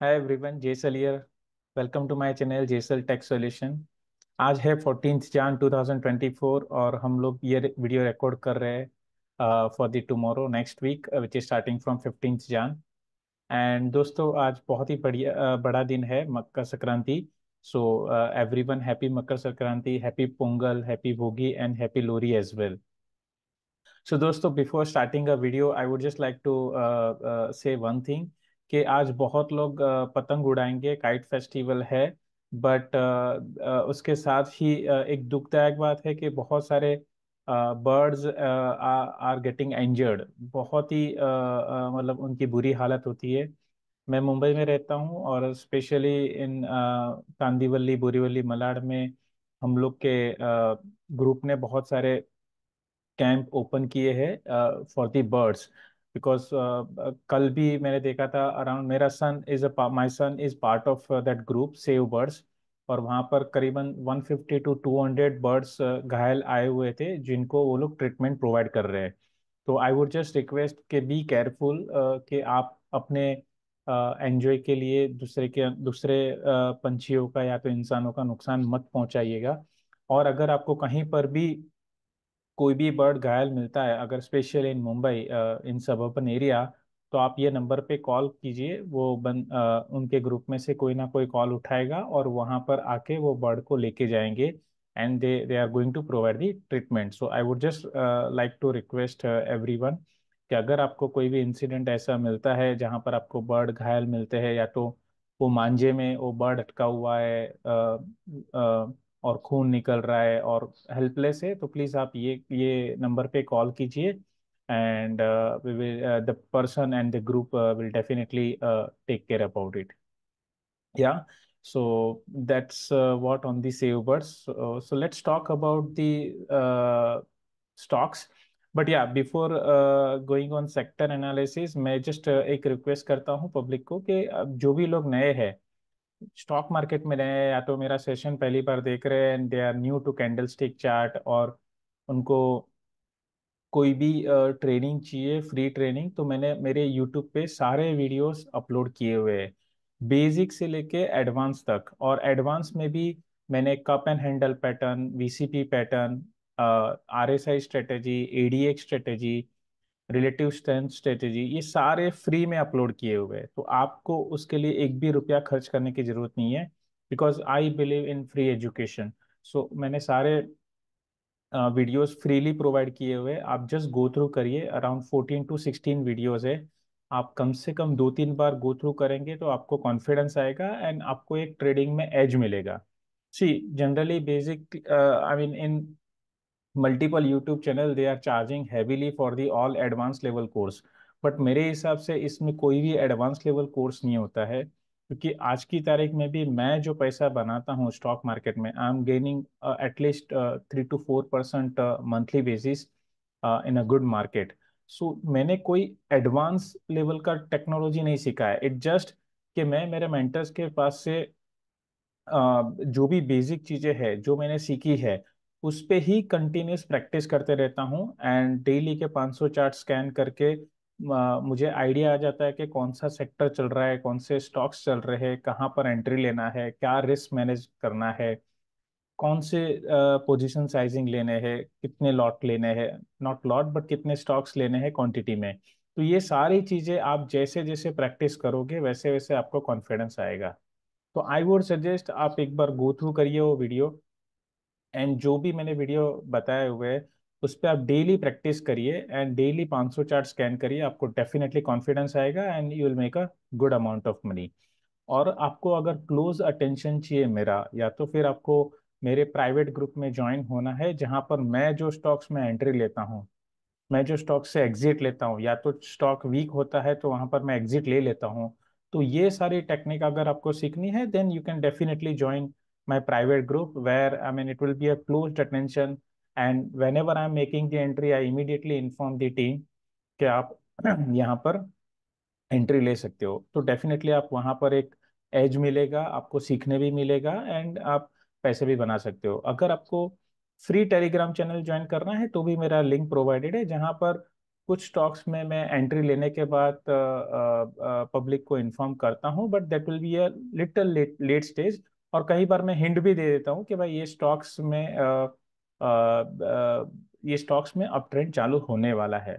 Hi everyone Jesal here welcome to my channel Jesal tech solution आज है fourteen जान 2024 और हम लोग ये वीडियो रिकॉर्ड कर रहे हैं for the tomorrow next week which is starting from fifteen Jan and दोस्तों आज बहुत ही बढ़िया uh, बड़ा दिन है Makar Sankranti so everyone happy Makar Sankranti happy Pongal happy Bhogi and happy Lohri as well so दोस्तों, before starting a video I would just like to say one thing कि आज बहुत लोग पतंग उड़ाएंगे काइट फेस्टिवल है बट उसके साथ ही एक दुखदायक बात है कि बहुत सारे बर्ड्स आर गेटिंग इंजर्ड बहुत ही मतलब उनकी बुरी हालत होती है मैं मुंबई में रहता हूँ और स्पेशली इन कांदीवली बोरीवली मलाड में हम लोग के ग्रुप ने बहुत सारे कैंप ओपन किए हैं for the birds because uh, कल भी मैंने देखा था अराउंड मेरा son is my son is part of that group save birds और वहाँ पर करीबन 150 टू 200 बर्ड्स घायल आए हुए थे जिनको वो लोग ट्रीटमेंट प्रोवाइड कर रहे हैं तो आई वुड जस्ट रिक्वेस्ट के बी केयरफुल कि आप अपने एंजॉय uh, के लिए दूसरे के दूसरे uh, पंछियों का या तो इंसानों का नुकसान मत पहुंचाइएगा और अगर आपको कहीं पर भी कोई भी बर्ड घायल मिलता है अगर स्पेशल इन मुंबई इन सब सबर्बन एरिया तो आप ये नंबर पे कॉल कीजिए वो बन आ, उनके ग्रुप में से कोई ना कोई कॉल उठाएगा और वहाँ पर आके वो बर्ड को लेके जाएंगे and they they are going to provide the treatment so I would just like to request every कि अगर आपको कोई भी इंसिडेंट ऐसा मिलता है जहाँ पर आपको बर्ड घायल मिलते हैं या तो वो मांझे में वो बर्ड अटका हुआ है आ, आ, और खून निकल रहा है और हेल्पलेस है तो प्लीज आप ये ये नंबर पे कॉल कीजिए and the person and the group will definitely take care about it yeah so that's what on the save birds so let's talk about the stocks but yeah before going on sector analysis मैं just uh, एक request करता हूँ public को कि जो भी लोग नए हैं स्टॉक मार्केट में रहे हैं या तो मेरा सेशन पहली बार देख रहे हैं they are new to candlestick chart और उनको कोई भी ट्रेनिंग चाहिए फ्री ट्रेनिंग तो मैंने मेरे यूट्यूब पे सारे वीडियोस अपलोड किए हुए हैं बेसिक से लेके एडवांस तक और एडवांस में भी मैंने cup and handle pattern VCP pattern R S I strategy A D X strategy relative strength strategy ये सारे फ्री में अपलोड किए हुए हैं तो आपको उसके लिए एक भी रुपया खर्च करने की ज़रूरत नहीं है because I believe in free education so मैंने सारे वीडियोस फ्रीली प्रोवाइड किए हुए आप जस्ट गो थ्रू करिए around fourteen to sixteen videos है आप कम से कम दो तीन बार गो थ्रू करेंगे तो आपको कॉन्फिडेंस आएगा एंड आपको एक ट्रेडिंग में एज मिलेगा see generally basic I mean in multiple YouTube channel they are charging heavily for the all advance level course but मेरे हिसाब से इसमें कोई भी एडवांस लेवल कोर्स नहीं होता है क्योंकि आज की तारीख में भी मैं जो पैसा बनाता हूँ स्टॉक मार्केट में I am gaining at least three to four percent monthly basis in a good market so मैंने कोई एडवांस लेवल का टेक्नोलॉजी नहीं सीखा है इट जस्ट कि मैं मेरे मेंटर्स के पास से uh, जो भी बेसिक चीज़ें हैं जो मैंने सीखी है उस पर ही कंटिन्यूस प्रैक्टिस करते रहता हूँ एंड डेली के 500 चार्ट स्कैन करके आ, मुझे आइडिया आ जाता है कि कौन सा सेक्टर चल रहा है कौन से स्टॉक्स चल रहे हैं कहाँ पर एंट्री लेना है क्या रिस्क मैनेज करना है कौन से पोजीशन साइजिंग लेने हैं कितने लॉट लेने हैं नॉट लॉट बट कितने स्टॉक्स लेने हैं क्वांटिटी में तो ये सारी चीज़ें आप जैसे जैसे प्रैक्टिस करोगे वैसे वैसे आपको कॉन्फिडेंस आएगा तो आई वुड सजेस्ट आप एक बार गो थ्रू करिए वो वीडियो एंड जो भी मैंने वीडियो बताए हुए है उस पर आप डेली प्रैक्टिस करिए एंड डेली 500 चार्ट स्कैन करिए आपको डेफिनेटली कॉन्फिडेंस आएगा and you will make a good amount of money और आपको अगर क्लोज अटेंशन चाहिए मेरा या तो फिर आपको मेरे प्राइवेट ग्रुप में ज्वाइन होना है जहां पर मैं जो स्टॉक्स में एंट्री लेता हूँ मैं जो स्टॉक से एग्जिट लेता हूँ या तो स्टॉक वीक होता है तो वहां पर मैं एग्जिट ले लेता हूँ तो ये सारी टेक्निक अगर आपको सीखनी है then you can definitely join my private group where I mean it will be a closed attention. And whenever I'm making the entry, I immediately inform the team कि आप यहाँ पर एंट्री ले सकते हो तो डेफिनेटली आप वहाँ पर एक एज मिलेगा आपको सीखने भी मिलेगा एंड आप पैसे भी बना सकते हो अगर आपको फ्री टेलीग्राम चैनल ज्वाइन करना है तो भी मेरा लिंक प्रोवाइडेड है जहाँ पर कुछ स्टॉक्स में मैं एंट्री लेने के बाद पब्लिक को इन्फॉर्म करता हूँ but that will be a little late stage और कई बार मैं हिंट भी दे देता हूँ कि भाई ये स्टॉक्स में आ, आ, आ, ये स्टॉक्स में अप ट्रेंड चालू होने वाला है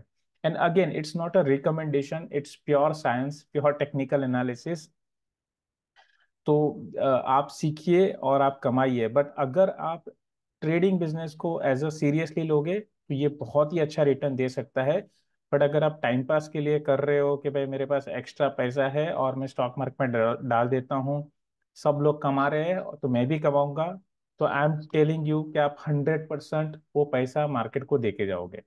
and again it's not a recommendation it's pure science pure technical analysis तो आप सीखिए और आप कमाइए बट अगर आप ट्रेडिंग बिजनेस को एज अ सीरियसली लोगे तो ये बहुत ही अच्छा रिटर्न दे सकता है बट अगर आप टाइम पास के लिए कर रहे हो कि भाई मेरे पास एक्स्ट्रा पैसा है और मैं स्टॉक मार्केट में डाल देता हूँ सब लोग कमा रहे हैं तो मैं भी कमाऊंगा तो आई एम टेलिंग यू कि आप हंड्रेड परसेंट वो पैसा मार्केट को देके जाओगे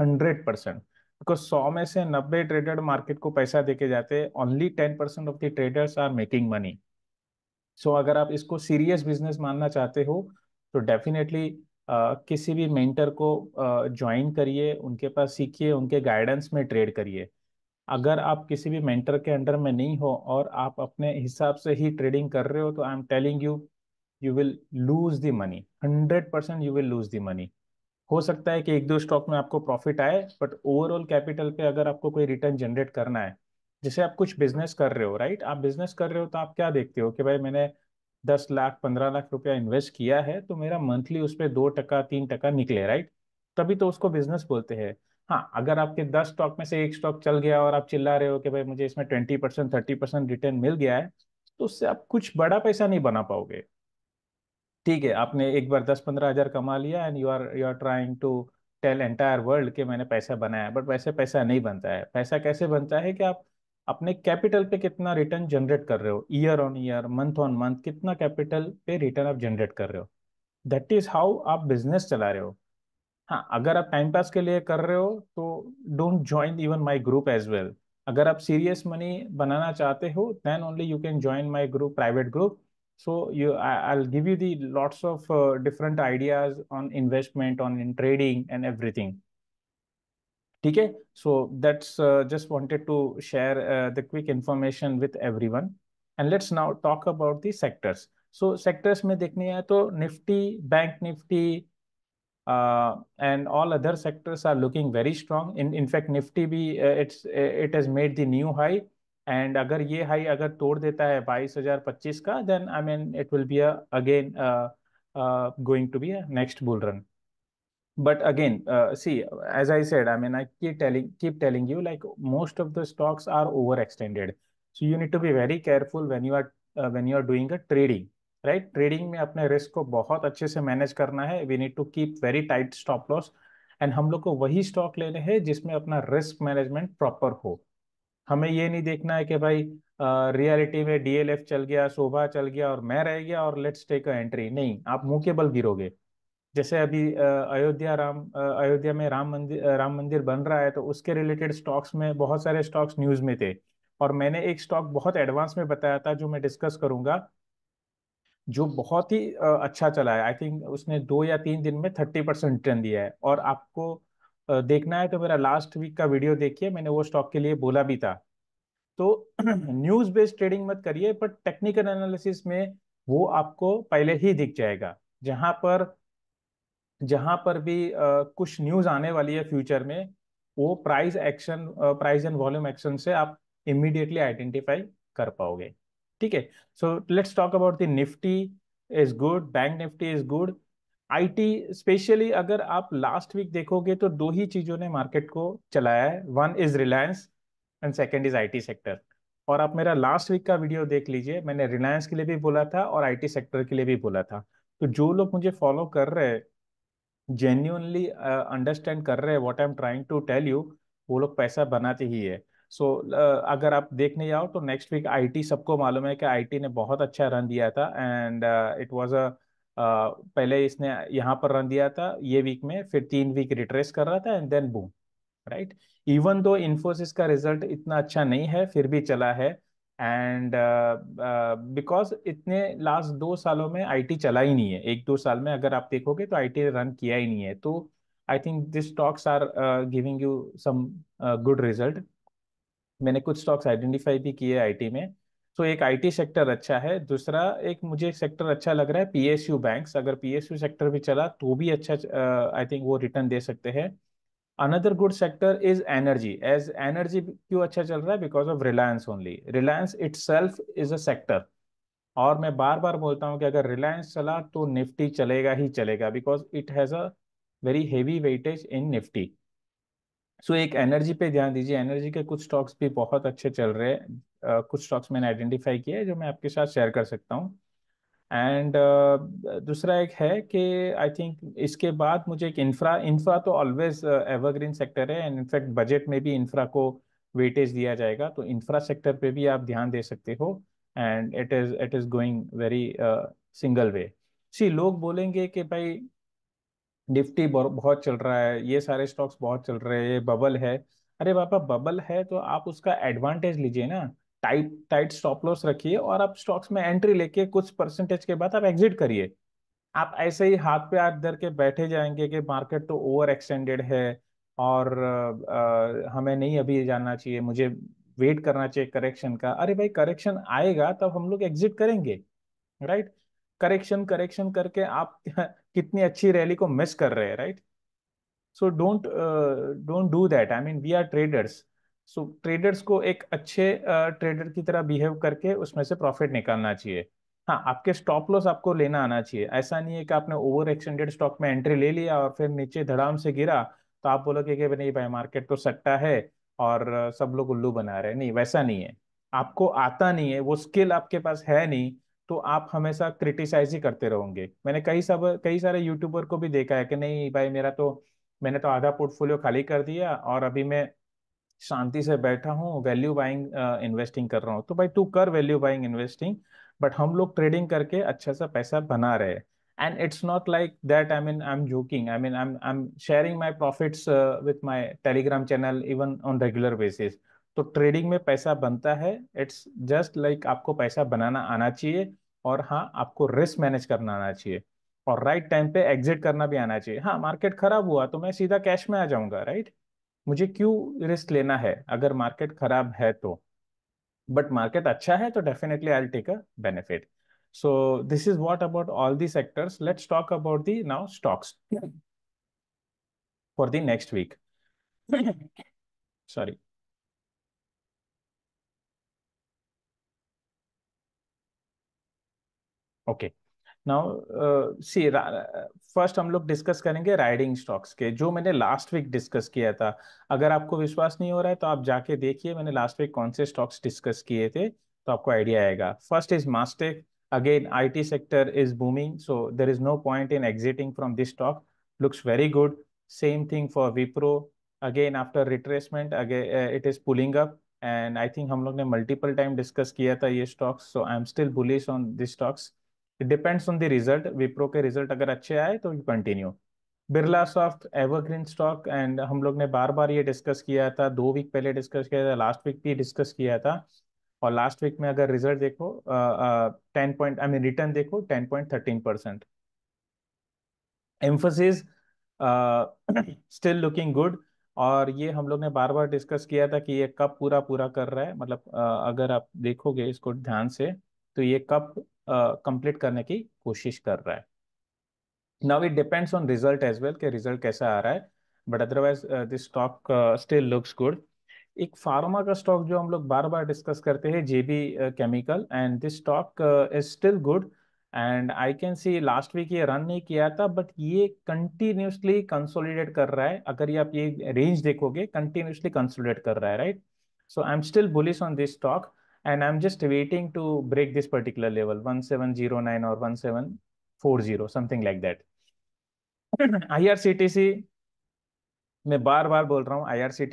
हंड्रेड परसेंट बिकॉज सौ में से नब्बे ट्रेडर मार्केट को पैसा देके जाते हैं only ten percent of the traders are making money so अगर आप इसको सीरियस बिजनेस मानना चाहते हो तो डेफिनेटली Uh, किसी भी मेंटर को ज्वाइन uh, करिए उनके पास सीखिए उनके गाइडेंस में ट्रेड करिए अगर आप किसी भी मेंटर के अंडर में नहीं हो और आप अपने हिसाब से ही ट्रेडिंग कर रहे हो तो I am telling you you will lose the money hundred percent you will lose the money हो सकता है कि एक दो स्टॉक में आपको प्रॉफिट आए बट ओवरऑल कैपिटल पे अगर आपको कोई रिटर्न जनरेट करना है जैसे आप कुछ बिजनेस कर रहे हो राइट आप बिजनेस कर रहे हो तो आप क्या देखते हो कि भाई मैंने दस लाख पंद्रह लाख रुपया इन्वेस्ट किया है तो मेरा मंथली उस पर दो टका तीन टका निकले राइट तभी तो उसको बिजनेस बोलते हैं हाँ अगर आपके दस स्टॉक में से एक स्टॉक चल गया और आप चिल्ला रहे हो कि भाई मुझे इसमें twenty percent thirty percent return मिल गया है तो उससे आप कुछ बड़ा पैसा नहीं बना पाओगे ठीक है आपने एक बार दस पंद्रह हजार कमा लिया and you are you are trying to tell entire world के मैंने पैसा बनाया बट वैसे पैसा नहीं बनता है पैसा कैसे बनता है कि आप अपने कैपिटल पे कितना रिटर्न जनरेट कर रहे हो year on year month on month कितना कैपिटल पे रिटर्न आप जनरेट कर रहे हो दैट इज हाउ आप बिजनेस चला रहे हो हाँ अगर आप टाइम पास के लिए कर रहे हो तो don't join even my group as well अगर आप सीरियस मनी बनाना चाहते हो then only you can join my group private group so you I give you the lots of different ideas on investment on in trading and everything ठीक है so that's just wanted to share the quick information with every one and let's now talk about the sectors so sectors में देखने हैं तो Nifty bank Nifty uh, and all other sectors are looking very strong. In in fact, Nifty भी uh, it's uh, it has made the new high. And अगर ये high अगर तोड़ देता है 22,025 का, then I mean it will be a, again uh, uh, going to be a next bull run. But again, uh, see, as I said, I mean I keep telling keep telling you like most of the stocks are overextended. So you need to be very careful when you are uh, when you are doing a trading. Right right? ट्रेडिंग में अपने risk को बहुत अच्छे से manage करना है we need to keep very tight stop loss and हम लोग को वही स्टॉक लेने हैं जिसमें अपना रिस्क मैनेजमेंट प्रॉपर हो हमें ये नहीं देखना है कि भाई रियलिटी में डीएलएफ चल गया शोभा चल गया और मैं रह गया और लेट्स टेक अ एंट्री नहीं आप मुंह के बल गिरोगे जैसे अभी अयोध्या राम अयोध्या में राम मंदिर राम मंदिर बन रहा है तो उसके रिलेटेड स्टॉक्स में बहुत सारे स्टॉक्स न्यूज में थे और मैंने एक स्टॉक बहुत एडवांस में बताया था जो मैं डिस्कस करूंगा जो बहुत ही अच्छा चला है आई थिंक उसने दो या तीन दिन में थर्टी परसेंट रिटर्न दिया है और आपको देखना है तो मेरा लास्ट वीक का वीडियो देखिए मैंने वो स्टॉक के लिए बोला भी था तो न्यूज बेस्ड ट्रेडिंग मत करिए बट टेक्निकल एनालिसिस में वो आपको पहले ही दिख जाएगा जहां पर जहां पर भी आ, कुछ न्यूज आने वाली है फ्यूचर में वो price action price and volume action से आप इमीडिएटली आइडेंटिफाई कर पाओगे ठीक है so let's talk about the Nifty is good bank Nifty is good IT specially अगर आप लास्ट वीक देखोगे तो दो ही चीजों ने मार्केट को चलाया है one is Reliance and second is IT sector और आप मेरा लास्ट वीक का वीडियो देख लीजिए मैंने रिलायंस के लिए भी बोला था और आईटी सेक्टर के लिए भी बोला था तो जो लोग मुझे फॉलो कर रहे हैं जेन्यूनली अंडरस्टैंड uh, कर रहे हैं what I am trying to tell you वो लोग पैसा बनाते ही है सो so, अगर आप देखने जाओ तो नेक्स्ट वीक आईटी सबको मालूम है कि आईटी ने बहुत अच्छा रन दिया था एंड इट वाज अ पहले इसने यहाँ पर रन दिया था ये वीक में फिर तीन वीक रिट्रेस कर रहा था and then boom right even though Infosys का रिजल्ट इतना अच्छा नहीं है फिर भी चला है एंड बिकॉज uh, uh, इतने लास्ट दो सालों में आईटी चला ही नहीं है एक दो साल में अगर आप देखोगे तो आईटी रन किया ही नहीं है तो I think this stocks are giving you some good result मैंने कुछ स्टॉक्स आइडेंटिफाई भी किए आईटी में तो एक आईटी सेक्टर अच्छा है दूसरा एक मुझे सेक्टर अच्छा लग रहा है पीएसयू बैंक्स अगर पीएसयू सेक्टर भी चला तो भी अच्छा आई थिंक वो रिटर्न दे सकते हैं another good sector is energy as energy क्यों अच्छा चल रहा है because of Reliance only Reliance itself is a sector और मैं बार बार बोलता हूँ कि अगर रिलायंस चला तो निफ्टी चलेगा ही चलेगा because it has a very heavy weightage in Nifty so एक एनर्जी पे ध्यान दीजिए एनर्जी के कुछ स्टॉक्स भी बहुत अच्छे चल रहे हैं कुछ स्टॉक्स मैंने आइडेंटिफाई किए हैं जो मैं आपके साथ शेयर कर सकता हूँ एंड uh, दूसरा एक है कि आई थिंक इसके बाद मुझे एक इंफ्रा इंफ्रा तो ऑलवेज एवरग्रीन सेक्टर है एंड इनफैक्ट बजट में भी इंफ्रा को वेटेज दिया जाएगा तो इंफ्रा सेक्टर पे भी आप ध्यान दे सकते हो and it is it is going very single way see लोग बोलेंगे कि भाई निफ्टी बहुत चल रहा है ये सारे स्टॉक्स बहुत चल रहे हैं ये बबल है अरे बापा बबल है तो आप उसका एडवांटेज लीजिए ना टाइट टाइट स्टॉप लॉस रखिए और आप स्टॉक्स में एंट्री लेके कुछ परसेंटेज के बाद आप एग्जिट करिए आप ऐसे ही हाथ पे हाथ धर के बैठे जाएंगे कि मार्केट तो ओवर एक्सटेंडेड है और आ, हमें नहीं अभी जाना चाहिए मुझे वेट करना चाहिए करेक्शन का अरे भाई करेक्शन आएगा तब हम लोग एग्जिट करेंगे राइट करेक्शन करेक्शन करके आप कितनी अच्छी रैली को मिस कर रहे हैं right so don't don't do that I mean we are traders so traders को एक अच्छे ट्रेडर uh, की तरह बिहेव करके उसमें से प्रॉफिट निकालना चाहिए हाँ आपके स्टॉप लॉस आपको लेना आना चाहिए ऐसा नहीं है कि आपने ओवर एक्सटेंडेड स्टॉक में एंट्री ले लिया और फिर नीचे धड़ाम से गिरा तो आप बोलोगे कि नहीं भाई मार्केट तो सट्टा है और uh, सब लोग उल्लू बना रहे नहीं वैसा नहीं है आपको आता नहीं है वो स्किल आपके पास है नहीं तो आप हमेशा क्रिटिसाइज ही करते रहोगे मैंने कई सब कई सारे यूट्यूबर को भी देखा है कि नहीं भाई मेरा तो मैंने तो आधा पोर्टफोलियो खाली कर दिया और अभी मैं शांति से बैठा हूँ वैल्यू बाइंग इन्वेस्टिंग कर रहा हूँ तो भाई तू कर वैल्यू बाइंग इन्वेस्टिंग बट हम लोग ट्रेडिंग करके अच्छा सा पैसा बना रहे and it's not like that I mean I am joking I mean I am I am sharing my profits with my Telegram channel even on regular basis तो trading में पैसा बनता है इट्स जस्ट लाइक आपको पैसा बनाना आना चाहिए और हाँ आपको रिस्क मैनेज करना आना चाहिए और राइट टाइम पे एग्जिट करना भी आना चाहिए हाँ मार्केट खराब हुआ तो मैं सीधा कैश में आ जाऊंगा राइट मुझे क्यों रिस्क लेना है अगर मार्केट खराब है तो बट मार्केट अच्छा है तो definitely I take a benefit so this is what about all the sectors let's talk about the now stocks for the next week sorry okay now see first हम लोग discuss करेंगे riding stocks के जो मैंने last week discuss किया था अगर आपको विश्वास नहीं हो रहा है तो आप जाके देखिए मैंने लास्ट वीक कौन से स्टॉक्स डिस्कस किए थे तो आपको आइडिया आएगा first is Mastek again I T sector is booming so there is no point in exiting from this stock looks very good same thing for Wipro again after retracement again it is pulling up and I think हम लोग ने multiple time discuss किया था ये stocks so I am still bullish on this stocks it depends on the result Wipro के result अगर अच्छे आए तो you continue Birlasoft evergreen stock and हम लोग ने बार बार ये डिस्कस किया था दो वीक पहले डिस्कस किया था लास्ट वीक भी डिस्कस किया था और लास्ट वीक में अगर रिजल्ट देखो ten point I mean return देखो ten point thirteen percent Mphasis still looking good और ये हम लोग ने बार बार डिस्कस किया था कि ये कब पूरा पूरा कर रहा है मतलब uh, अगर आप देखोगे इसको ध्यान से तो ये कब कंप्लीट uh, करने की कोशिश कर रहा है now it depends on result as well कि रिजल्ट कैसा आ रहा है but otherwise this stock still looks good एक फार्मा का स्टॉक जो हम लोग बार बार डिस्कस करते हैं JB chemical and this stock is still good and I can see last week ये रन नहीं किया था बट ये कंटिन्यूसली कंसोलिडेट कर रहा है अगर ये आप ये रेंज देखोगे कंटिन्यूसली कंसोलिडेट कर रहा है right so I am still bullish on this stock and I'm just waiting to break this particular level 1709 or 1740 something like that IRCTC मैं बार बार बोल रहा हूँ I R C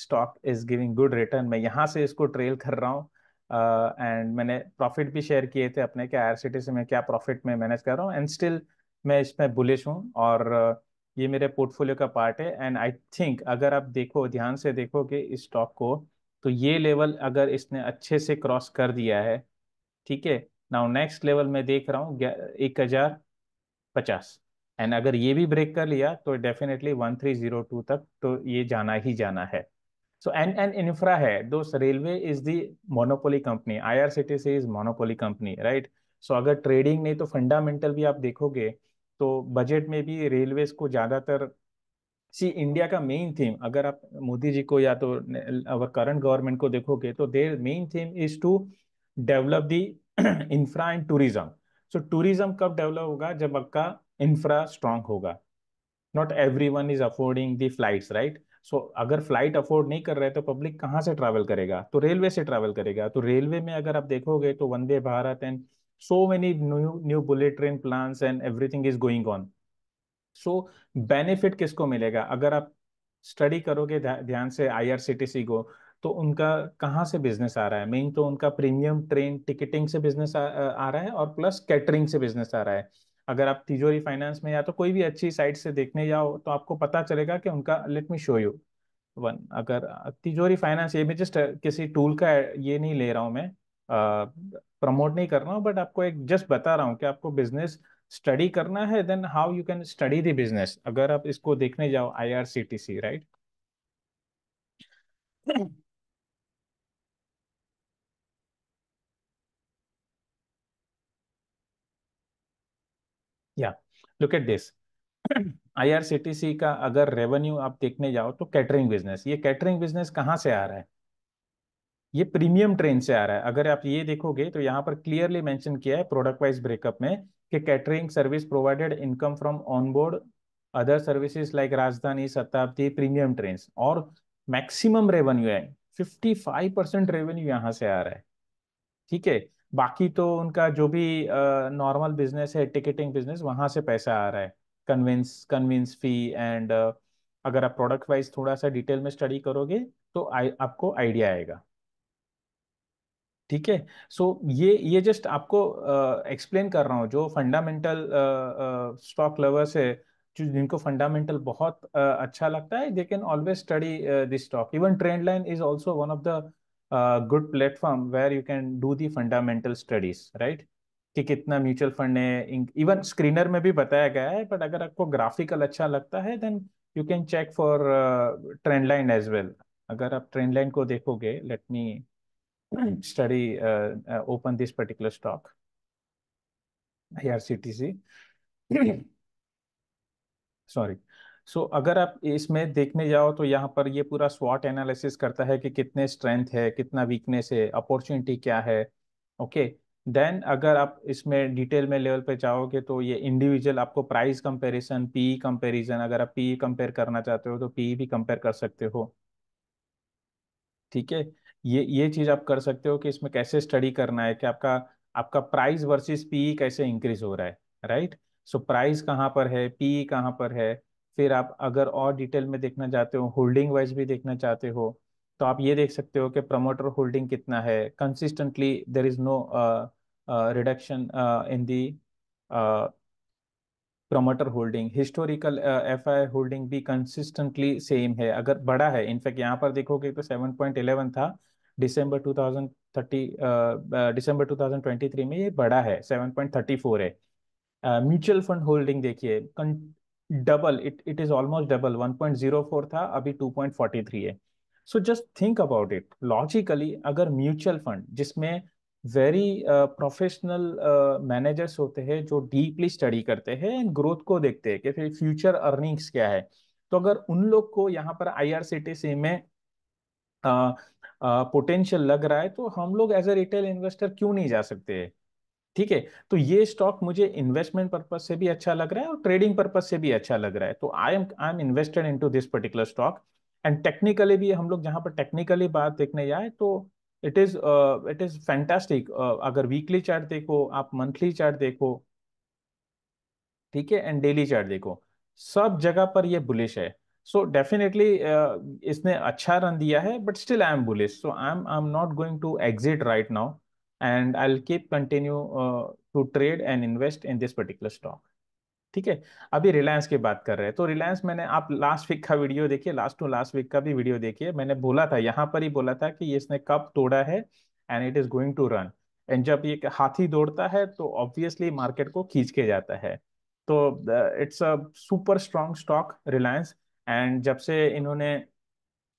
stock is giving good return मैं यहाँ से इसको trail कर रहा हूँ एंड uh, मैंने प्रॉफिट भी शेयर किए थे अपने आई आर सी टी सी में क्या प्रॉफिट में मैनेज कर रहा हूँ एंड स्टिल मैं इसमें बुलिश हूँ और uh, ये मेरे पोर्टफोलियो का पार्ट है एंड आई थिंक अगर आप देखो ध्यान से देखो कि इस स्टॉक को तो ये लेवल अगर इसने अच्छे से क्रॉस कर दिया है ठीक है नाउ नेक्स्ट लेवल मैं देख रहा हूँ एक हजार पचास एंड अगर ये भी ब्रेक कर लिया तो definitely one three zero two तक तो ये जाना ही जाना है so So and and infra hai. Those railway is the monopoly company. IRCTC is monopoly company right so अगर ट्रेडिंग नहीं तो फंडामेंटल भी आप देखोगे तो बजट में भी रेलवेज को ज्यादातर सी इंडिया का मेन थीम अगर आप मोदी जी को या तो अवर करंट गवर्नमेंट को देखोगे तो there main theme is to develop the infra and tourism so tourism कब डेवलप होगा जब आपका इंफ्रा स्ट्रांग होगा not every one is affording the flight right so अगर फ्लाइट अफोर्ड नहीं कर रहे तो पब्लिक कहाँ से ट्रैवल करेगा तो रेलवे से ट्रैवल करेगा तो रेलवे में अगर आप देखोगे तो Vande Bharat and so many new new bullet train plan and everything is going on so benefit किसको मिलेगा अगर आप स्टडी करोगे ध्यान से आईआरसीटीसी को तो उनका कहाँ से बिजनेस आ रहा है मेन तो उनका प्रीमियम ट्रेन टिकटिंग से बिजनेस आ, आ रहा है और प्लस कैटरिंग से बिजनेस आ रहा है अगर आप तिजोरी फाइनेंस में या तो कोई भी अच्छी साइट से देखने जाओ तो आपको पता चलेगा कि उनका let me show you one अगर तिजोरी फाइनेंस ये भी जस्ट किसी टूल का ये नहीं ले रहा हूँ मैं प्रमोट नहीं कर रहा हूँ बट आपको एक जस्ट बता रहा हूँ कि आपको बिजनेस स्टडी करना है then how you can study the business अगर आप इसको देखने जाओ आईआरसीटीसी राइट या लुक एट दिस आईआरसीटीसी का अगर रेवेन्यू आप देखने जाओ तो कैटरिंग बिजनेस ये कैटरिंग बिजनेस कहाँ से आ रहा है ये प्रीमियम ट्रेन से आ रहा है अगर आप ये देखोगे तो यहाँ पर क्लियरली मेंशन किया है प्रोडक्ट वाइज ब्रेकअप में कि catering service provided income from onboard other services like Rajdhani Shatabdi premium train और मैक्सिमम रेवेन्यू है फिफ्टी फाइव परसेंट रेवेन्यू यहाँ से आ रहा है ठीक है बाकी तो उनका जो भी नॉर्मल uh, बिजनेस है टिकटिंग बिजनेस वहां से पैसा आ रहा है कन्विंस कन्विंस फी एंड अगर आप प्रोडक्ट वाइज थोड़ा सा डिटेल में स्टडी करोगे तो आ, आपको आइडिया आएगा ठीक है सो ये ये जस्ट आपको एक्सप्लेन uh, कर रहा हूँ जो फंडामेंटल स्टॉक लवर्स है जो जिनको फंडामेंटल बहुत uh, अच्छा लगता है they can always study this stock even trend line is also one of the good platform where you can do the fundamental studies right कि कितना म्यूचुअल फंड है इवन स्क्रीनर में भी बताया गया है बट अगर आपको ग्राफिकल अच्छा लगता है then you can check for trend line as well अगर आप ट्रेंड लाइन को देखोगे let me study, uh, uh, open this particular stock IRCTC. CTC. Sorry so so, अगर आप इसमें देखने जाओ तो यहाँ पर ये पूरा स्वॉट एनालिसिस करता है कि कितने स्ट्रेंथ है कितना वीकनेस है अपॉर्चुनिटी क्या है ओके okay. देन अगर आप इसमें डिटेल में लेवल पे जाओगे तो ये इंडिविजुअल आपको प्राइस कंपैरिजन पी कंपैरिजन अगर आप पी कंपेयर e करना चाहते हो तो पी e भी कंपेयर कर सकते हो ठीक है ये ये चीज आप कर सकते हो कि इसमें कैसे स्टडी करना है कि आपका आपका प्राइस वर्सेस पीई कैसे इंक्रीज हो रहा है राइट सो प्राइस कहाँ पर है पीई e कहाँ पर है फिर आप अगर और डिटेल में देखना चाहते हो होल्डिंग वाइज भी देखना चाहते हो तो आप ये देख सकते हो कि प्रमोटर होल्डिंग कितना है consistently there is no reduction in the promoter holding historical F I holding भी कंसिस्टेंटली सेम है अगर बड़ा है इनफैक्ट यहाँ पर देखोगे तो सेवन इलेवन था thirty December two thousand twenty three में ये बड़ा है सेवन पॉइंट थर्टी फोर है म्यूचुअल फंड होल्डिंग देखिए double it it is almost double one point zero four था अभी टू पॉइंट फोर्टी थ्री है so just think about it logically अगर म्यूचुअल फंड जिसमें वेरी प्रोफेशनल मैनेजर्स होते हैं जो डीपली स्टडी करते हैं एंड ग्रोथ को देखते हैं कि फिर फ्यूचर अर्निंग्स क्या है तो अगर उन लोग को यहाँ पर आईआरसीटीसी में पोटेंशियल uh, uh, लग रहा है तो हम लोग एज ए रिटेल इन्वेस्टर क्यों नहीं जा सकते है ठीक है तो ये स्टॉक मुझे इन्वेस्टमेंट पर्पज से भी अच्छा लग रहा है और ट्रेडिंग पर्पज से भी अच्छा लग रहा है तो I am I am invested to this particular stock and technically भी हम लोग जहाँ पर टेक्निकली बात देखने जाए तो it is it is fantastic अगर वीकली चार्ट देखो आप मंथली चार्ट देखो ठीक है एंड डेली चार्ट देखो सब जगह पर ये बुलिश है सो so डेफिनेटली uh, इसने अच्छा रन दिया है but still I am bullish so I am I am not going to exit right now and I will keep continue to trade and invest in this particular stock ठीक है अभी रिलायंस की बात कर रहे हैं तो रिलायंस मैंने आप लास्ट वीक का वीडियो देखिए लास्ट टू लास्ट वीक का भी वीडियो देखिए मैंने बोला था यहाँ पर ही बोला था कि इसने कब तोड़ा है and it is going to run and जब ये हाथी दौड़ता है तो ऑब्वियसली मार्केट को खींच के जाता है तो it's a super strong stock Reliance and जब से इन्होंने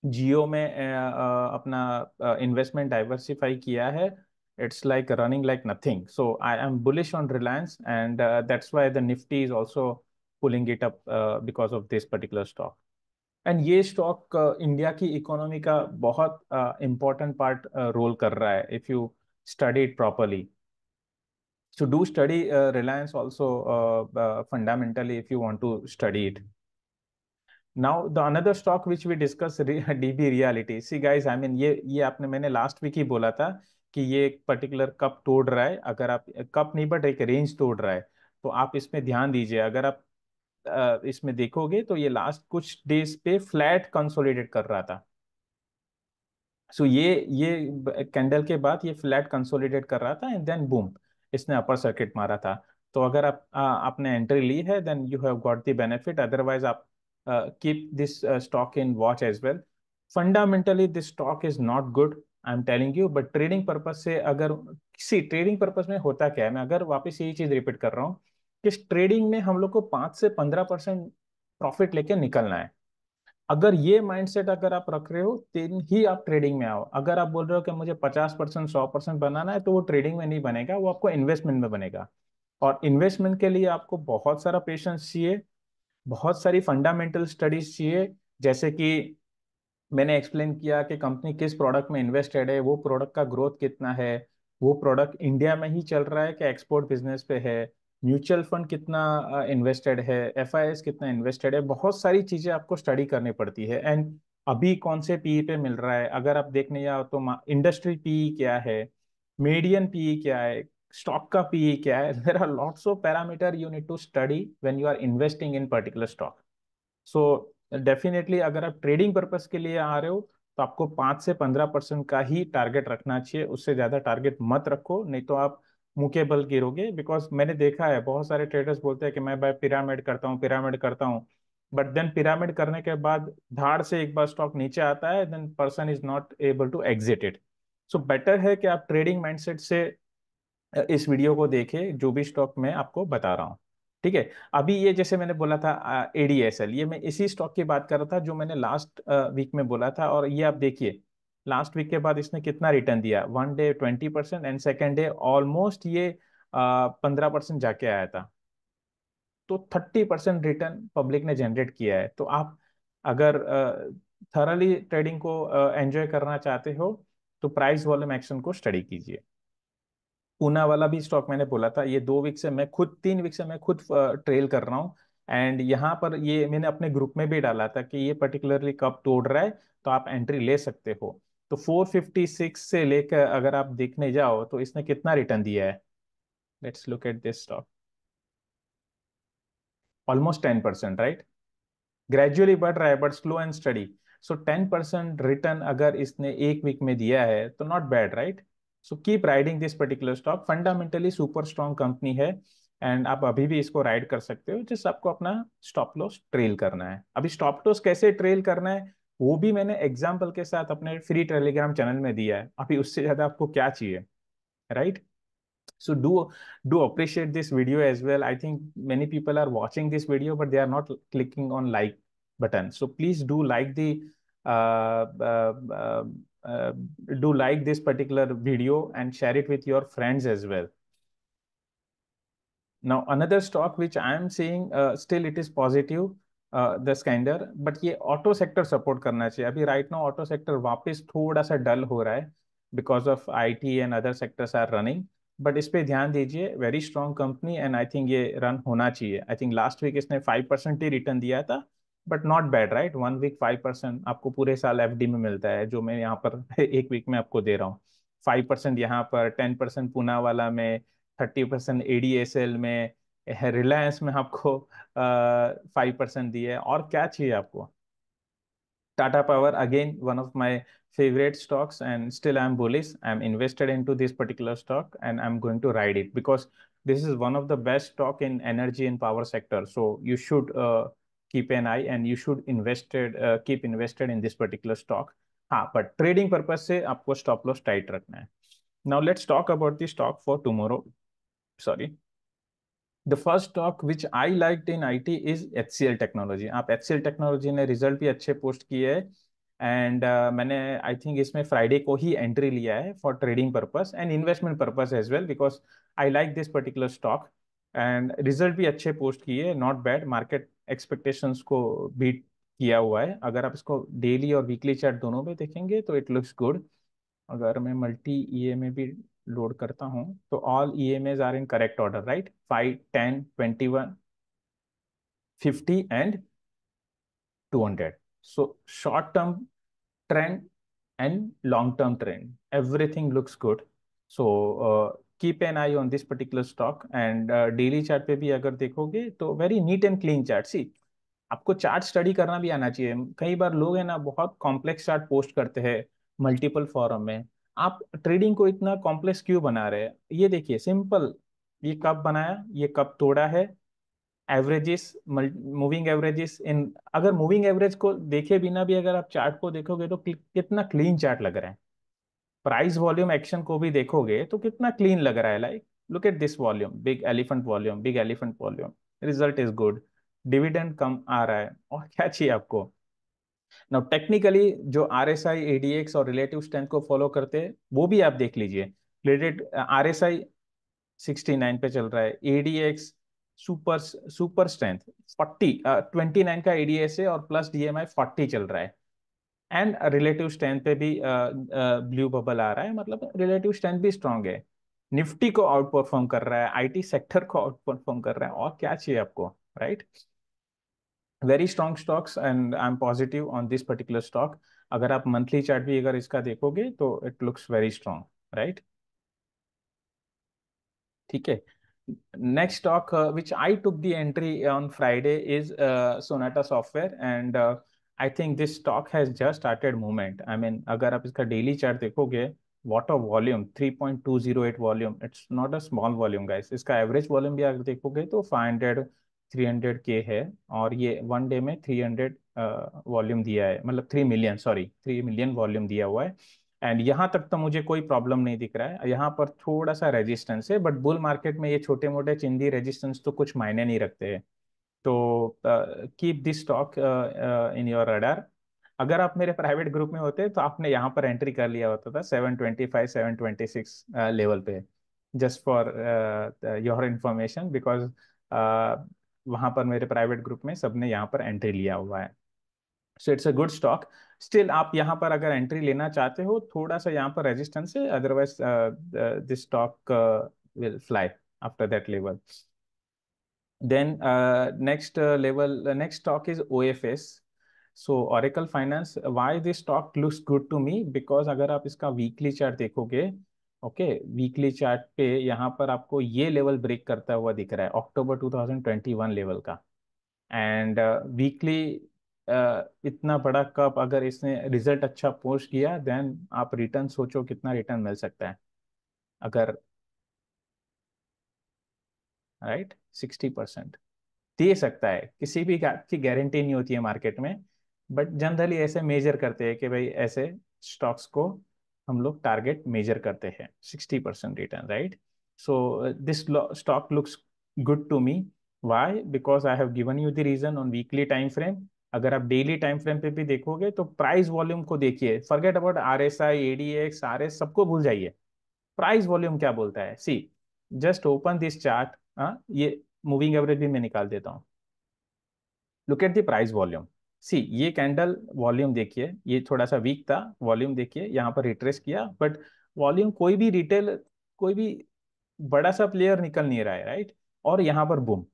जियो में uh, uh, अपना इन्वेस्टमेंट uh, डाइवर्सिफाई किया है it's like running like nothing. So I am bullish on Reliance, and uh, that's why the Nifty is also pulling it up uh, because of this particular stock. And this stock, uh, India ki economy uh, important part uh, role kar if you study it properly. So do study Reliance also fundamentally if you want to study it. Now the another stock which we discussed, DB Reality. See guys, I mean, ye, ye aapne last week hi bola tha. कि ये एक particular cup तोड़ रहा है अगर आप cup नहीं but एक रेंज तोड़ रहा है तो आप इसमें ध्यान दीजिए अगर आप इसमें देखोगे तो ये लास्ट कुछ डेज पे फ्लैट कंसोलिडेट कर रहा था सो so ये ये कैंडल के बाद ये फ्लैट कंसोलिडेट कर रहा था एंड देन बूम इसने अपर सर्किट मारा था तो अगर आप आ, आपने एंट्री ली है then you have got the benefit otherwise आप keep this stock in watch as well fundamentally this stock is not good I am telling you but trading purpose से अगर किसी ट्रेडिंग पर्पज में होता क्या है मैं अगर वापस यही चीज रिपीट कर रहा हूँ कि ट्रेडिंग में हम लोग को पाँच से पंद्रह परसेंट प्रॉफिट लेके निकलना है अगर ये माइंडसेट अगर आप रख रहे हो तीन ही आप ट्रेडिंग में आओ अगर आप बोल रहे हो कि मुझे पचास परसेंट सौ परसेंट बनाना है तो वो ट्रेडिंग में नहीं बनेगा वो आपको इन्वेस्टमेंट में बनेगा और इन्वेस्टमेंट के लिए आपको बहुत सारा पेशेंस चाहिए बहुत सारी फंडामेंटल स्टडीज चाहिए जैसे कि मैंने एक्सप्लेन किया कि कंपनी किस प्रोडक्ट में इन्वेस्टेड है वो प्रोडक्ट का ग्रोथ कितना है वो प्रोडक्ट इंडिया में ही चल रहा है कि एक्सपोर्ट बिजनेस पे है म्यूचुअल फंड कितना इन्वेस्टेड है एफ कितना इन्वेस्टेड है बहुत सारी चीज़ें आपको स्टडी करनी पड़ती है एंड अभी कौन से पी e पे मिल रहा है अगर आप देखने जाओ तो इंडस्ट्री पी e क्या है मीडियन पी e क्या है स्टॉक का पी क्या है there are lots of parameter you need to study when you are investing in particular stock so definitely अगर आप ट्रेडिंग पर्पज के लिए आ रहे हो तो आपको पांच से पंद्रह परसेंट का ही टारगेट रखना चाहिए उससे ज़्यादा टारगेट मत रखो नहीं तो आप मुके बल गिरोगे बिकॉज मैंने देखा है बहुत सारे ट्रेडर्स बोलते हैं कि मैं भाई पिरामिड करता हूँ पिरामिड करता हूँ बट देन पिरामिड करने के बाद धाड़ से एक बार स्टॉक नीचे आता है then person is not able to exit it so better है कि आप ट्रेडिंग माइंडसेट से इस वीडियो को देखें जो भी स्टॉक मैं आपको बता रहा हूँ ठीक है अभी ये जैसे मैंने बोला था एडीएसएल ये मैं इसी स्टॉक की बात कर रहा था जो मैंने लास्ट वीक में बोला था और ये आप देखिए लास्ट वीक के बाद इसने कितना रिटर्न दिया one day twenty percent and second day almost ये पंद्रह परसेंट जाके आया था तो थर्टी परसेंट रिटर्न पब्लिक ने जनरेट किया है तो आप अगर थरली ट्रेडिंग को एंजॉय करना चाहते हो तो प्राइस वॉल्यूम एक्शन को स्टडी कीजिए पूना वाला भी स्टॉक मैंने बोला था ये दो वीक से मैं खुद तीन वीक से मैं खुद ट्रेल कर रहा हूँ एंड यहाँ पर ये मैंने अपने ग्रुप में भी डाला था कि ये पर्टिकुलरली कब तोड़ रहा है तो आप एंट्री ले सकते हो तो 456 से लेकर अगर आप देखने जाओ तो इसने कितना रिटर्न दिया है let's look at this stock almost ten percent right gradually बढ़ रहा है but slow and steady so ten percent return अगर इसने एक वीक में दिया है तो not bad right so keep riding this particular stock fundamentally super strong company है एंड आप अभी भी इसको राइड कर सकते हो जिस आपको अपना स्टॉप लॉस ट्रेल करना है अभी स्टॉप लॉस कैसे ट्रेल करना है वो भी मैंने एग्जाम्पल के साथ अपने फ्री टेलीग्राम चैनल में दिया है अभी उससे ज्यादा आपको क्या चाहिए right so do do appreciate this video as well I think many people are watching this video but they are not clicking on like button so please do like the do like this particular video and share it with your friends as well. Now, another stock which I am seeing, uh, still it is positive, uh, the Skander, but ye auto sector support karna chahiye. Abhi right now auto sector वापस thoda sa dull ho raha hai because of IT and other sectors are running. But इस पे ध्यान दीजिए very strong company and I think ये run होना चाहिए I think last week इसने five percent ही रिटर्न दिया था but not bad right one week five percent आपको पूरे साल एफ में मिलता है जो मैं यहाँ पर एक वीक में आपको दे रहा हूँ फाइव परसेंट यहाँ पर टेन परसेंट पूना वाला में thirty percent A D S L में रिलायंस में आपको फाइव परसेंट दिए और क्या चाहिए आपको Tata power again one of my favourite stocks and still I am bullish I am invested into this particular stock and I am going to ride it because this is one of the best stock in energy and power sector so you should keep an eye and you should invested uh, keep invested in this particular stock हाँ but trading purpose से आपको stop loss tight रखना है now let's talk about the stock for tomorrow sorry the first stock which I liked in IT is HCL Technology आप HCL Technology ने result भी अच्छे post किए है एंड uh, मैंने आई थिंक इसमें फ्राइडे को ही एंट्री लिया है for trading purpose and investment purpose as well because I like this particular stock and result भी अच्छे पोस्ट किए नॉट बैड मार्केट एक्सपेक्टेशंस को बीट किया हुआ है अगर आप इसको डेली और वीकली चार्ट दोनों में देखेंगे तो इट लुक्स गुड अगर मैं मल्टी ई में भी लोड करता हूँ तो all E M As are in correct order right five ten twenty one fifty and two hundred so short term trend and long term trend everything looks good so uh, keep an eye on this particular stock and daily chart पे भी अगर देखोगे तो very neat and clean chart see आपको chart study करना भी आना चाहिए कई बार लोग है ना बहुत कॉम्प्लेक्स चार्ट पोस्ट करते हैं मल्टीपल फॉरम में आप ट्रेडिंग को इतना कॉम्प्लेक्स क्यों बना रहे हैं ये देखिए सिंपल ये कब बनाया ये कब तोड़ा है एवरेजेस मूविंग एवरेजेस इन अगर मूविंग एवरेज को देखे बिना भी अगर आप चार्ट को देखोगे तो कितना क्लीन चार्ट लग रहा है प्राइस वॉल्यूम एक्शन को भी देखोगे तो कितना क्लीन लग रहा है like look at this volume big elephant volume big elephant volume result is good dividend कम आ रहा है और क्या चाहिए आपको नाउ टेक्निकली जो आर एस आई एडीएक्स और रिलेटिव स्ट्रेंथ को फॉलो करते हैं वो भी आप देख लीजिए credit R S I sixty nine पे चल रहा है ADX super super strength forty twenty nine का एडीएस है और प्लस डीएमआई फोर्टी चल रहा है एंड रिलेटिव स्ट्रेंथ पे भी ब्लू बबल आ रहा है मतलब रिलेटिव स्ट्रेंथ भी स्ट्रांग है निफ्टी को आउट परफॉर्म कर रहा है आईटी सेक्टर को आउट परफॉर्म कर रहा है और क्या चाहिए आपको right very strong stocks and I am positive on this particular stock अगर आप मंथली चार्ट भी अगर इसका देखोगे तो it looks very strong right ठीक है next stock which I took the entry on Friday is Sonata software and I think this stock has just started movement I mean अगर आप इसका डेली चार्ट देखोगे what of volume three eight volume it's not a small volume guys इसका average volume भी अगर देखोगे तो five hundred three hundred के है और ये वन डे में थ्री हंड्रेड वॉल्यूम दिया है मतलब three million sorry three million volume दिया हुआ है एंड यहाँ तक तो मुझे कोई प्रॉब्लम नहीं दिख रहा है यहाँ पर थोड़ा सा रेजिस्टेंस है बट बुल मार्केट में ये छोटे मोटे चिंदी रेजिस्टेंस तो कुछ मायने नहीं रखते हैं तो keep this stock in your radar अगर आप मेरे प्राइवेट ग्रुप में होते तो आपने यहाँ पर एंट्री कर लिया होता था seven twenty five seven twenty six level पे just for your information because वहाँ पर मेरे प्राइवेट ग्रुप में सबने यहाँ पर एंट्री लिया हुआ है so it's a good stock still आप यहाँ पर अगर एंट्री लेना चाहते हो थोड़ा सा यहाँ पर रेजिस्टेंस है otherwise this stock will fly after that level Then uh, next uh, level, the next stock is OFS. So Oracle finance why this stock looks good to me because अगर आप इसका वीकली चार्ट देखोगे okay weekly chart पे यहाँ पर आपको ये level break करता हुआ दिख रहा है अक्टूबर 2021 लेवल का एंड वीकली uh, uh, इतना बड़ा कप अगर इसने रिजल्ट अच्छा पोस्ट किया देन आप रिटर्न सोचो कितना रिटर्न मिल सकता है अगर राइट सिक्सटी परसेंट दे सकता है किसी भी की गारंटी नहीं होती है मार्केट में बट जनरली ऐसे मेजर करते हैं कि भाई ऐसे स्टॉक्स को हम लोग टारगेट मेजर करते हैं sixty percent return right so this stock looks good to me why because I have given you the reason on weekly time frame अगर आप डेली टाइम फ्रेम पे भी देखोगे तो प्राइस वॉल्यूम को देखिए forget about R S I A D X R S सबको भूल जाइए प्राइस वॉल्यूम क्या बोलता है see just open this chart हाँ ये मूविंग एवरेज भी मैं निकाल देता हूँ look at the price volume see ये कैंडल वॉल्यूम देखिए ये थोड़ा सा वीक था वॉल्यूम देखिए यहाँ पर रिट्रेस किया बट वॉल्यूम कोई भी रिटेल कोई भी बड़ा सा प्लेयर निकल नहीं रहा है राइट और यहाँ पर बुम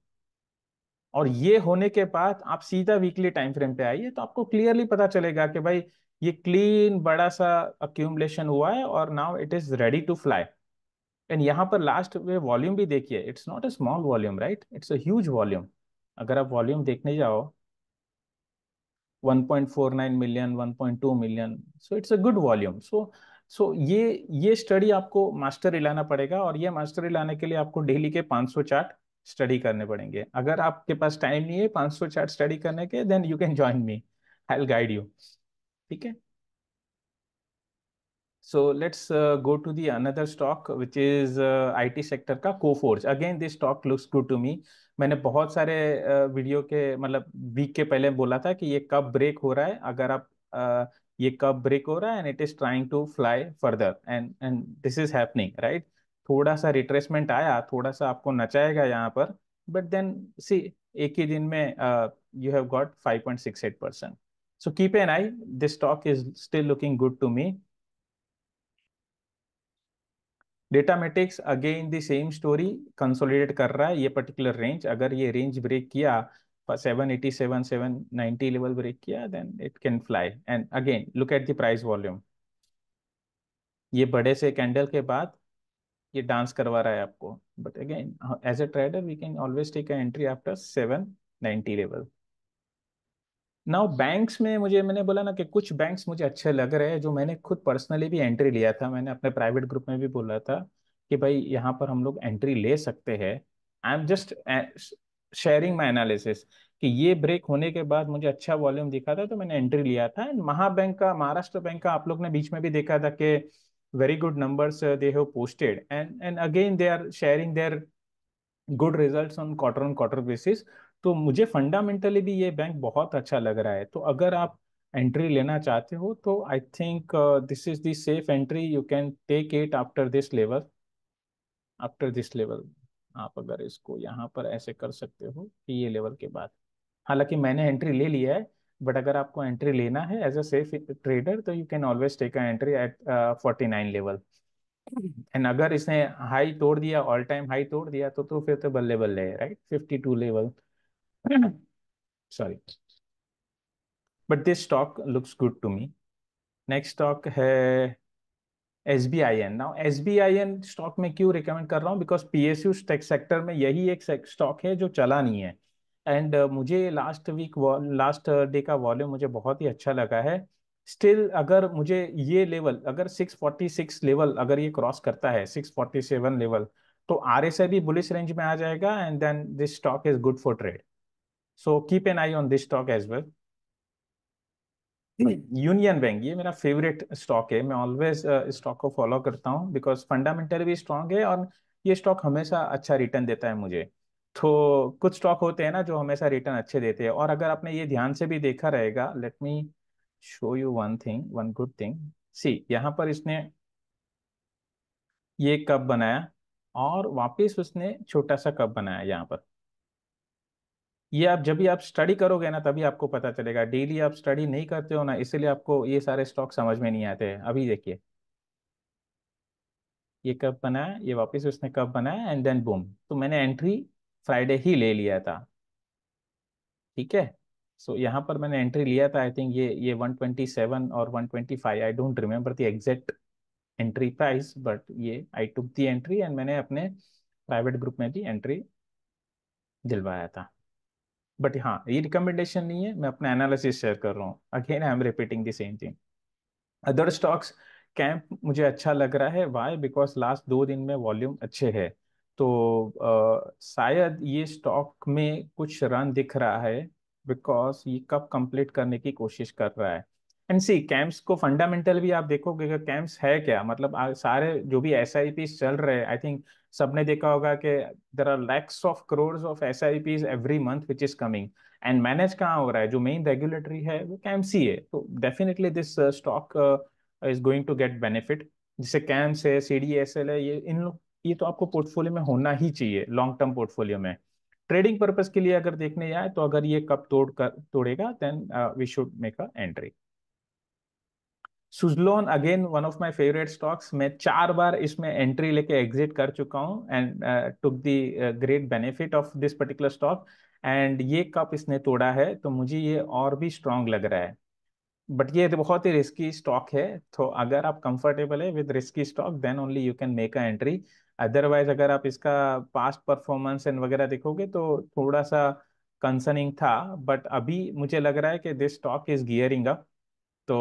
और ये होने के बाद आप सीधा वीकली टाइम फ्रेम पे आइए तो आपको क्लियरली पता चलेगा कि भाई ये क्लीन बड़ा सा अक्यूमलेशन हुआ है और now it is ready to fly and यहाँ पर लास्ट में वॉल्यूम भी देखिए it's not a small volume right it's a huge volume अगर आप वॉल्यूम देखने जाओ 1.49 million 1.2 million so it's a good volume so so ये ये स्टडी आपको मास्टरी लाना पड़ेगा और ये मास्टरी लाने के लिए आपको डेली के 500 चार्ट स्टडी करने पड़ेंगे अगर आपके पास टाइम नहीं है 500 चार्ट स्टडी करने के then you can join me I guide you ठीक है So let's uh, go to the another stock, which is uh, IT sector का Coforge. Again, this stock looks good to me. मैंने बहुत सारे uh, video के मतलब week के पहले बोला था कि ये कब ब्रेक हो रहा है अगर आप uh, ये कब ब्रेक हो रहा है and it is trying to fly further and and this is happening right थोड़ा सा रिट्रेसमेंट आया थोड़ा सा आपको नचाएगा यहाँ पर बट देन सी एक ही दिन में you have got five point six eight percent so keep an eye this stock is still looking good to me Datamatics again the same story consolidate कर रहा है ये पर्टिकुलर रेंज अगर ये रेंज ब्रेक किया seven eighty seven seven ninety level break किया then it can fly and again look at the price volume ये बड़े से कैंडल के बाद ये डांस करवा रहा है आपको but again as a trader we can always take entry after seven ninety level now banks में मुझे मैंने बोला ना कि कुछ बैंक्स मुझे अच्छे लग रहे हैं जो मैंने खुद पर्सनली भी एंट्री लिया था मैंने अपने प्राइवेट ग्रुप में भी बोला था कि भाई यहाँ पर हम लोग एंट्री ले सकते हैं I am just sharing my analysis कि ये ब्रेक होने के बाद मुझे अच्छा वॉल्यूम दिखा था तो मैंने एंट्री लिया था एंड महाबैंक का महाराष्ट्र बैंक का आप लोग ने बीच में भी देखा था कि very good numbers they have posted and and again they are sharing their good results on quarter on quarter basis तो मुझे फंडामेंटली भी ये बैंक बहुत अच्छा लग रहा है तो अगर आप एंट्री लेना चाहते हो तो I think this is the safe entry you can take it after this level after this level आप अगर इसको यहाँ पर ऐसे कर सकते हो कि ये लेवल के बाद हालांकि मैंने एंट्री ले लिया है बट अगर आपको एंट्री लेना है एज अ सेफ ट्रेडर तो you can always take a entry at forty nine level and अगर इसने हाई तोड़ दिया ऑल टाइम हाई तोड़ दिया तो तो फिर तो बल्ले बल्ले right fifty two level sorry but this stock looks good to me next stock है S B I N now S B I N stock में क्यों रिकमेंड कर रहा हूँ बिकॉज पी एस यू टेक्स सेक्टर में यही एक स्टॉक है जो चला नहीं है एंड uh, मुझे लास्ट वीक लास्ट डे का वॉल्यूम मुझे बहुत ही अच्छा लगा है स्टिल अगर मुझे ये लेवल अगर 646 लेवल अगर ये क्रॉस करता है 647 लेवल तो आर एस आई भी बुलिस रेंज में आ जाएगा and then this stock is good for trade so keep an eye on this stock as well union bank ये मेरा फेवरेट स्टॉक है मैं ऑलवेज uh, स्टॉक को फॉलो करता हूँ बिकॉज फंडामेंटल भी स्ट्रांग है और ये स्टॉक हमेशा अच्छा रिटर्न देता है मुझे तो कुछ स्टॉक होते हैं ना जो हमेशा रिटर्न अच्छे देते हैं और अगर आपने ये ध्यान से भी देखा रहेगा let me show you one thing one good thing see यहाँ पर इसने ये कप बनाया और वापस उसने छोटा सा कप बनाया यहाँ पर ये आप जब भी आप स्टडी करोगे ना तभी आपको पता चलेगा डेली आप स्टडी नहीं करते हो ना इसीलिए आपको ये सारे स्टॉक समझ में नहीं आते हैं अभी देखिए ये कब बनाया ये वापस उसने कब बनाया एंड देन बूम तो मैंने एंट्री फ्राइडे ही ले लिया था ठीक है सो so, यहाँ पर मैंने एंट्री लिया था आई थिंक ये ये 127 और 125 I don't remember the exact entry price but ये I took the entry and मैंने अपने प्राइवेट ग्रुप में भी एंट्री दिलवाया था बट हाँ ये रिकमेंडेशन नहीं है मैं अपना एनालिसिस शेयर कर रहा हूँ again I am repeating the same thing other stocks कैंप मुझे अच्छा लग रहा है वाई बिकॉज लास्ट दो दिन में वॉल्यूम अच्छे है तो शायद ये स्टॉक में कुछ रन दिख रहा है बिकॉज ये कब कंप्लीट करने की कोशिश कर रहा है एंड सी कैंप्स को फंडामेंटल भी आप देखोगे कैंप्स है क्या मतलब आ, सारे जो भी एस चल रहे हैं आई थिंक सबने देखा होगा कि there are lakhs of crore of एस every month which is coming and manage कहाँ हो रहा है जो मेन रेगुलेटरी है वो कैम्स ही है तो definitely this stock is going to get benefit जैसे कैम्स है सी डी एस एल है ये इन लोग ये तो आपको पोर्टफोलियो में होना ही चाहिए लॉन्ग टर्म पोर्टफोलियो में ट्रेडिंग पर्पज के लिए अगर देखने जाए तो अगर ये कब तोड़ कर तोड़ेगा then we should make a entry Suzlon again one of my favourite stocks मैं चार बार इसमें एंट्री लेके एग्जिट कर चुका हूँ and took the great benefit of this particular stock and ये कप इसने तोड़ा है तो मुझे ये और भी स्ट्रांग लग रहा है बट ये बहुत ही रिस्की स्टॉक है तो अगर आप कंफर्टेबल है with risky stock then only you can make a entry otherwise अगर आप इसका पास्ट परफॉर्मेंस एंड वगैरह देखोगे तो थोड़ा सा कंसर्निंग था बट अभी मुझे लग रहा है कि this stock is gearing up तो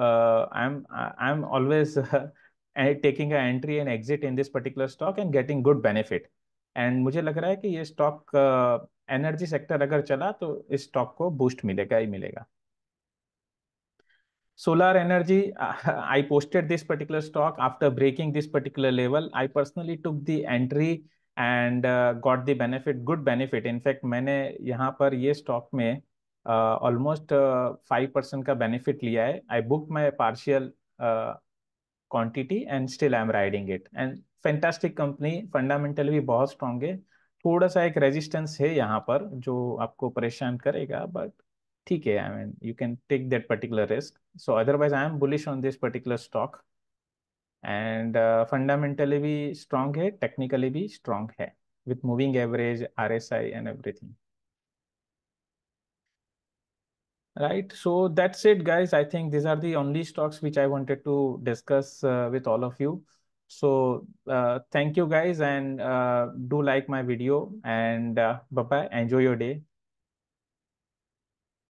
I am I am always taking entry and exit in this particular stock and getting good benefit and मुझे लग रहा है कि ये स्टॉक एनर्जी सेक्टर अगर चला तो इस स्टॉक को बूस्ट मिलेगा ही मिलेगा solar energy I posted this particular stock after breaking this particular level I personally took the entry and got the benefit good benefit in fact मैंने यहाँ पर ये स्टॉक में ऑलमोस्ट फाइव परसेंट का बेनिफिट लिया है I book my partial quantity and still I am riding it and fantastic company fundamental भी बहुत स्ट्रांग है थोड़ा सा एक रेजिस्टेंस है यहाँ पर जो आपको परेशान करेगा बट ठीक है I mean you can take that particular risk so otherwise I am bullish on this particular stock and fundamentally भी स्ट्रांग है टेक्निकली भी स्ट्रांग है with moving average R S I and everything right so that's it guys i think these are the only stocks which i wanted to discuss uh, with all of you so uh, thank you guys and uh, do like my video and uh, bye bye enjoy your day